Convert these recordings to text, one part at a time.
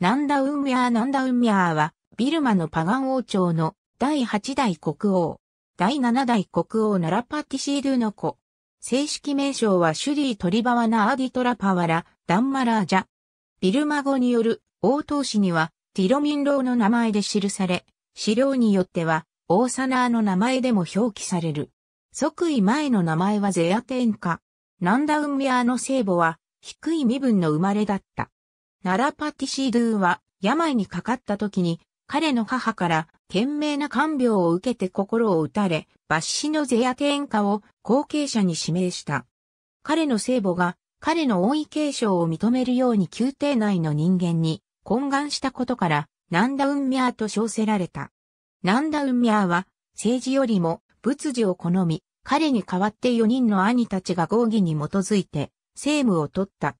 ナンダウンミャーナンダウンミャーは、ビルマのパガン王朝の第8代国王、第7代国王ナラパティシーゥの子。正式名称はシュリー・トリバワナ・アディトラパワラ、ダンマラージャ。ビルマ語による王党氏には、ティロミンローの名前で記され、資料によっては、王サナーの名前でも表記される。即位前の名前はゼアテンカ。ナンダウンミアーの聖母は、低い身分の生まれだった。ナラパティシードゥーは病にかかった時に彼の母から懸命な看病を受けて心を打たれ、抜歯のゼアテンを後継者に指名した。彼の聖母が彼の恩意継承を認めるように宮廷内の人間に懇願したことから、ナンダウンミャーと称せられた。ナンダウンミャーは政治よりも仏事を好み、彼に代わって4人の兄たちが合議に基づいて政務を取った。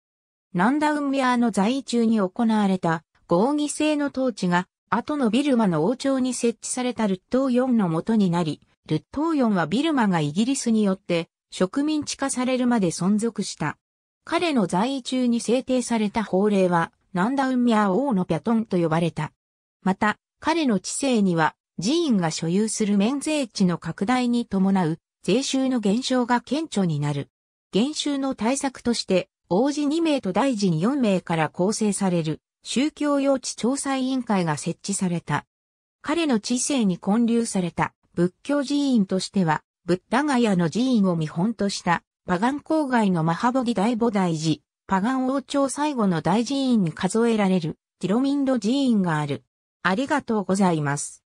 ナンダウンミアの在位中に行われた合議制の統治が、後のビルマの王朝に設置されたルットーヨンのもとになり、ルットーヨンはビルマがイギリスによって植民地化されるまで存続した。彼の在位中に制定された法令は、ナンダウンミア王のピャトンと呼ばれた。また、彼の知性には、寺院が所有する免税地の拡大に伴う税収の減少が顕著になる。減収の対策として、王子2名と大臣4名から構成される宗教用地調査委員会が設置された。彼の知性に混流された仏教寺院としては、ブッダガヤの寺院を見本としたパガン郊外のマハボディ大菩提寺、パガン王朝最後の大寺院に数えられるティロミンド寺院がある。ありがとうございます。